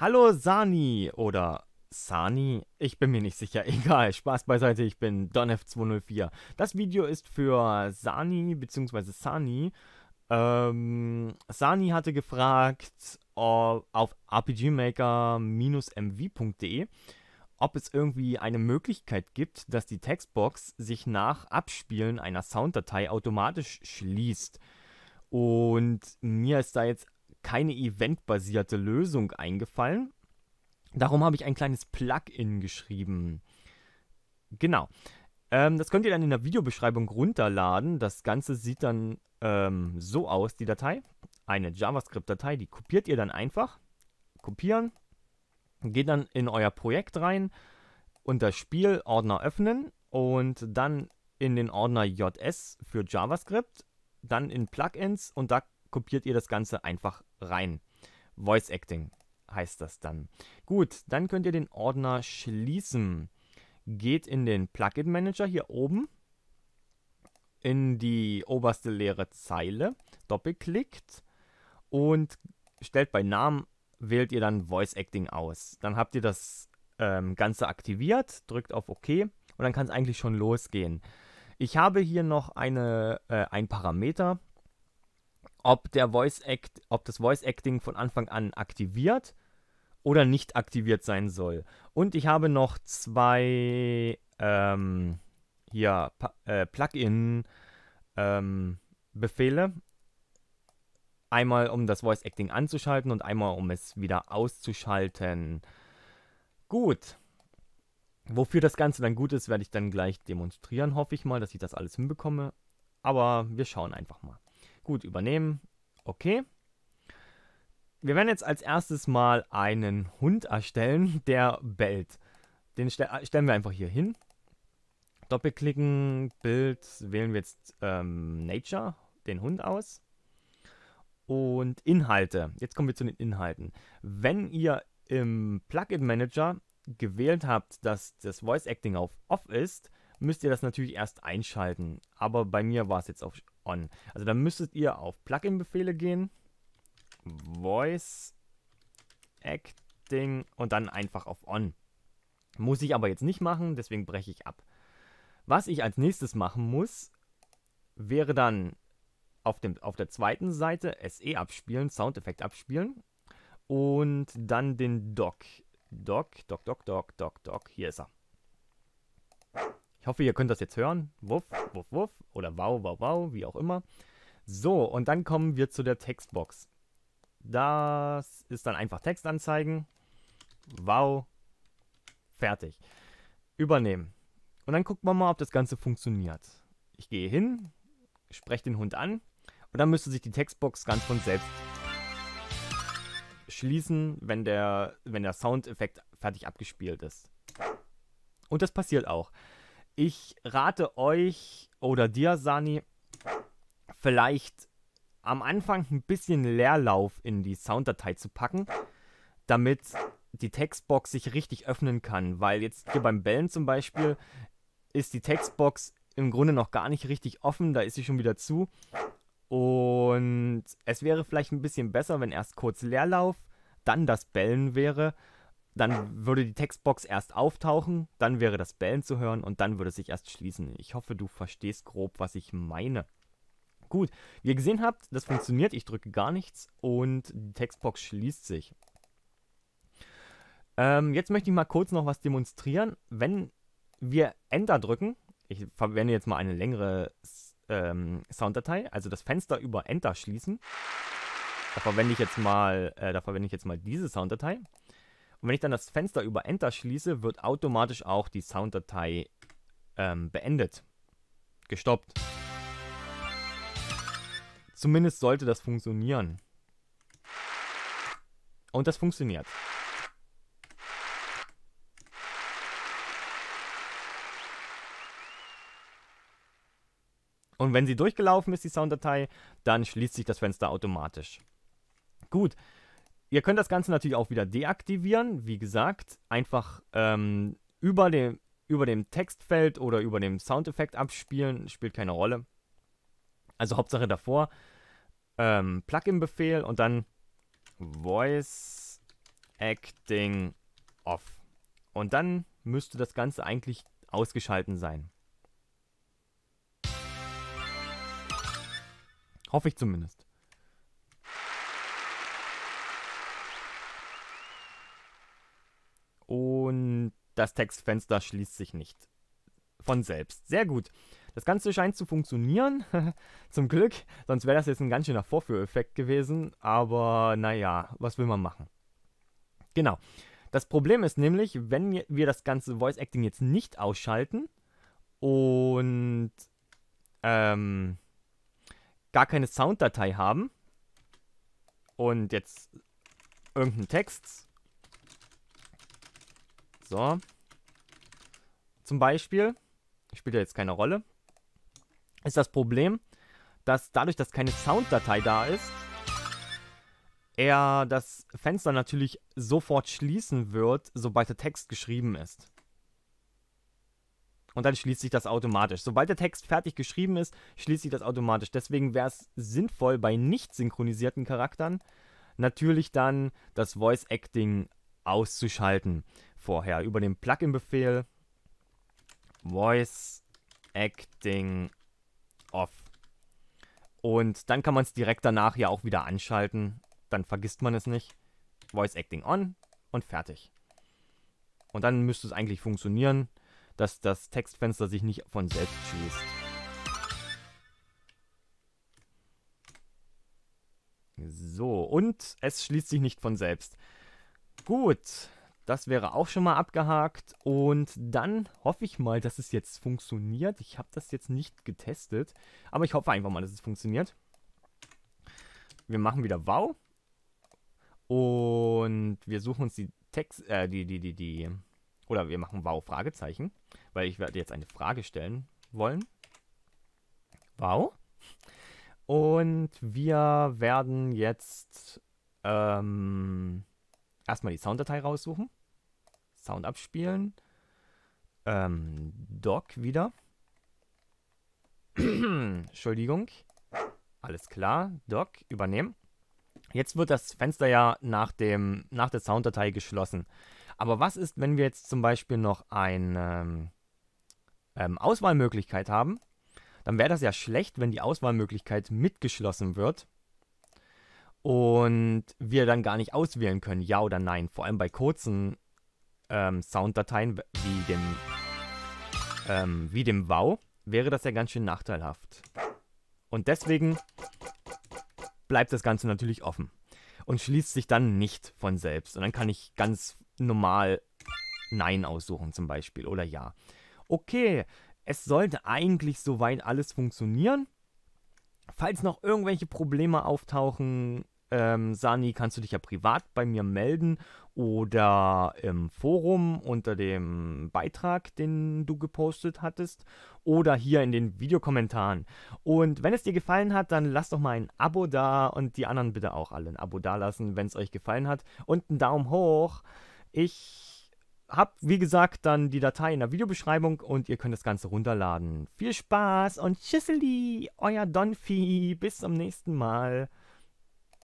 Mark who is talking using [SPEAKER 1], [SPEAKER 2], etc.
[SPEAKER 1] Hallo Sani oder Sani? Ich bin mir nicht sicher. Egal, Spaß beiseite, ich bin DonF204. Das Video ist für Sani bzw. Sani. Ähm, Sani hatte gefragt auf rpgmaker-mv.de, ob es irgendwie eine Möglichkeit gibt, dass die Textbox sich nach Abspielen einer Sounddatei automatisch schließt. Und mir ist da jetzt keine eventbasierte Lösung eingefallen. Darum habe ich ein kleines Plugin geschrieben. Genau. Ähm, das könnt ihr dann in der Videobeschreibung runterladen. Das Ganze sieht dann ähm, so aus, die Datei. Eine JavaScript-Datei, die kopiert ihr dann einfach. Kopieren. Geht dann in euer Projekt rein, unter Spiel Ordner öffnen und dann in den Ordner JS für JavaScript, dann in Plugins und da kopiert ihr das Ganze einfach rein. Voice Acting heißt das dann. Gut, dann könnt ihr den Ordner schließen. Geht in den Plugin Manager hier oben, in die oberste leere Zeile, doppelklickt und stellt bei Namen, wählt ihr dann Voice Acting aus. Dann habt ihr das ähm, Ganze aktiviert, drückt auf OK und dann kann es eigentlich schon losgehen. Ich habe hier noch eine, äh, ein Parameter, ob, der Voice Act, ob das Voice Acting von Anfang an aktiviert oder nicht aktiviert sein soll. Und ich habe noch zwei ähm, hier äh, Plugin ähm, Befehle. Einmal um das Voice Acting anzuschalten und einmal um es wieder auszuschalten. Gut. Wofür das Ganze dann gut ist, werde ich dann gleich demonstrieren, hoffe ich mal, dass ich das alles hinbekomme. Aber wir schauen einfach mal. Gut, übernehmen. Okay. Wir werden jetzt als erstes mal einen Hund erstellen, der bellt. Den stell äh, stellen wir einfach hier hin. Doppelklicken, Bild, wählen wir jetzt ähm, Nature, den Hund aus. Und Inhalte. Jetzt kommen wir zu den Inhalten. Wenn ihr im Plugin Manager gewählt habt, dass das Voice Acting auf Off ist, müsst ihr das natürlich erst einschalten. Aber bei mir war es jetzt auf on. Also dann müsstet ihr auf Plugin-Befehle gehen, Voice Acting und dann einfach auf on. Muss ich aber jetzt nicht machen, deswegen breche ich ab. Was ich als nächstes machen muss, wäre dann auf, dem, auf der zweiten Seite SE abspielen, Soundeffekt abspielen und dann den Doc. Doc, Doc, Doc, Doc, Doc, Doc. Hier ist er hoffe, ihr könnt das jetzt hören. Wuff, wuff, wuff oder wow, wow, wow, wie auch immer. So, und dann kommen wir zu der Textbox. Das ist dann einfach Text anzeigen. Wow. Fertig. Übernehmen. Und dann gucken wir mal, ob das Ganze funktioniert. Ich gehe hin, spreche den Hund an und dann müsste sich die Textbox ganz von selbst schließen, wenn der, wenn der Soundeffekt fertig abgespielt ist. Und das passiert auch. Ich rate euch oder dir, Sani, vielleicht am Anfang ein bisschen Leerlauf in die Sounddatei zu packen, damit die Textbox sich richtig öffnen kann. Weil jetzt hier beim Bellen zum Beispiel ist die Textbox im Grunde noch gar nicht richtig offen, da ist sie schon wieder zu. Und es wäre vielleicht ein bisschen besser, wenn erst kurz Leerlauf, dann das Bellen wäre dann würde die Textbox erst auftauchen, dann wäre das Bellen zu hören und dann würde es sich erst schließen. Ich hoffe, du verstehst grob, was ich meine. Gut, wie ihr gesehen habt, das funktioniert. Ich drücke gar nichts und die Textbox schließt sich. Ähm, jetzt möchte ich mal kurz noch was demonstrieren. Wenn wir Enter drücken, ich verwende jetzt mal eine längere ähm, Sounddatei, also das Fenster über Enter schließen. Da verwende ich jetzt mal, äh, da verwende ich jetzt mal diese Sounddatei. Und wenn ich dann das Fenster über Enter schließe, wird automatisch auch die Sounddatei ähm, beendet. Gestoppt. Zumindest sollte das funktionieren. Und das funktioniert. Und wenn sie durchgelaufen ist, die Sounddatei, dann schließt sich das Fenster automatisch. Gut, Ihr könnt das Ganze natürlich auch wieder deaktivieren. Wie gesagt, einfach ähm, über, dem, über dem Textfeld oder über dem Soundeffekt abspielen, spielt keine Rolle. Also Hauptsache davor ähm, Plugin-Befehl und dann Voice Acting Off. Und dann müsste das Ganze eigentlich ausgeschalten sein. Hoffe ich zumindest. Das Textfenster schließt sich nicht von selbst. Sehr gut. Das Ganze scheint zu funktionieren, zum Glück, sonst wäre das jetzt ein ganz schöner Vorführeffekt gewesen, aber naja, was will man machen? Genau. Das Problem ist nämlich, wenn wir das ganze Voice Acting jetzt nicht ausschalten und ähm, gar keine Sounddatei haben und jetzt irgendeinen Text so. Zum Beispiel, spielt ja jetzt keine Rolle, ist das Problem, dass dadurch, dass keine Sounddatei da ist, er das Fenster natürlich sofort schließen wird, sobald der Text geschrieben ist. Und dann schließt sich das automatisch. Sobald der Text fertig geschrieben ist, schließt sich das automatisch. Deswegen wäre es sinnvoll, bei nicht synchronisierten Charakteren natürlich dann das Voice Acting auszuschalten vorher. Über den Plugin-Befehl Voice Acting Off. Und dann kann man es direkt danach ja auch wieder anschalten. Dann vergisst man es nicht. Voice Acting On und fertig. Und dann müsste es eigentlich funktionieren, dass das Textfenster sich nicht von selbst schließt. So, und es schließt sich nicht von selbst. Gut, das wäre auch schon mal abgehakt. Und dann hoffe ich mal, dass es jetzt funktioniert. Ich habe das jetzt nicht getestet, aber ich hoffe einfach mal, dass es funktioniert. Wir machen wieder Wow. Und wir suchen uns die Text, äh, die, die, die, die, oder wir machen Wow, Fragezeichen, weil ich werde jetzt eine Frage stellen wollen. Wow. Und wir werden jetzt ähm, erstmal die Sounddatei raussuchen. Sound abspielen. Ähm, Doc wieder. Entschuldigung. Alles klar. Doc, übernehmen. Jetzt wird das Fenster ja nach, dem, nach der Sounddatei geschlossen. Aber was ist, wenn wir jetzt zum Beispiel noch eine ähm, Auswahlmöglichkeit haben? Dann wäre das ja schlecht, wenn die Auswahlmöglichkeit mitgeschlossen wird und wir dann gar nicht auswählen können, ja oder nein. Vor allem bei kurzen ähm, Sounddateien wie dem, ähm, wie dem WoW, wäre das ja ganz schön nachteilhaft. Und deswegen bleibt das Ganze natürlich offen und schließt sich dann nicht von selbst. Und dann kann ich ganz normal Nein aussuchen zum Beispiel oder Ja. Okay, es sollte eigentlich soweit alles funktionieren. Falls noch irgendwelche Probleme auftauchen, ähm, Sani, kannst du dich ja privat bei mir melden oder im Forum unter dem Beitrag, den du gepostet hattest oder hier in den Videokommentaren. Und wenn es dir gefallen hat, dann lass doch mal ein Abo da und die anderen bitte auch alle ein Abo da lassen, wenn es euch gefallen hat und einen Daumen hoch. Ich habe, wie gesagt, dann die Datei in der Videobeschreibung und ihr könnt das Ganze runterladen. Viel Spaß und tschüsseli, euer Donfi, bis zum nächsten Mal.